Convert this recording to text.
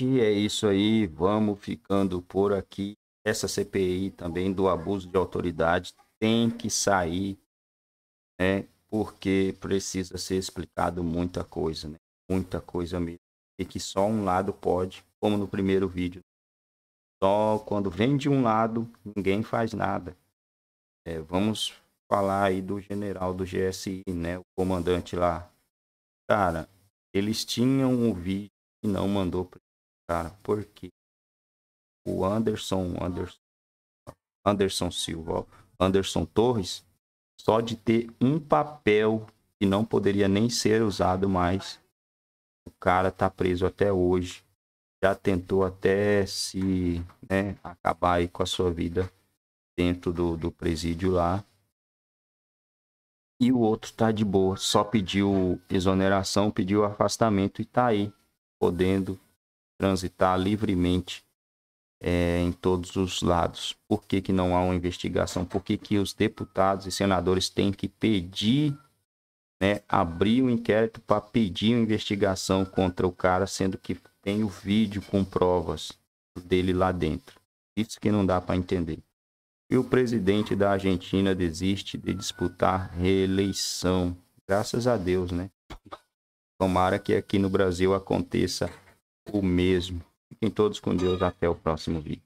É isso aí, vamos ficando por aqui. Essa CPI também do abuso de autoridade tem que sair, né? Porque precisa ser explicado muita coisa, né? Muita coisa mesmo. E que só um lado pode, como no primeiro vídeo. Só quando vem de um lado, ninguém faz nada. É, vamos falar aí do general do GSI, né? O comandante lá. Cara, eles tinham um vídeo e não mandou cara, porque o Anderson, Anderson, Anderson Silva, Anderson Torres, só de ter um papel que não poderia nem ser usado mais, o cara tá preso até hoje. Já tentou até se né, acabar aí com a sua vida dentro do, do presídio lá. E o outro tá de boa, só pediu exoneração, pediu afastamento e tá aí, podendo transitar livremente é, em todos os lados. Por que, que não há uma investigação? Por que, que os deputados e senadores têm que pedir, né, abrir o um inquérito para pedir uma investigação contra o cara, sendo que tem o vídeo com provas dele lá dentro? Isso que não dá para entender. E o presidente da Argentina desiste de disputar reeleição. Graças a Deus, né? Tomara que aqui no Brasil aconteça o mesmo. Fiquem todos com Deus. Até o próximo vídeo.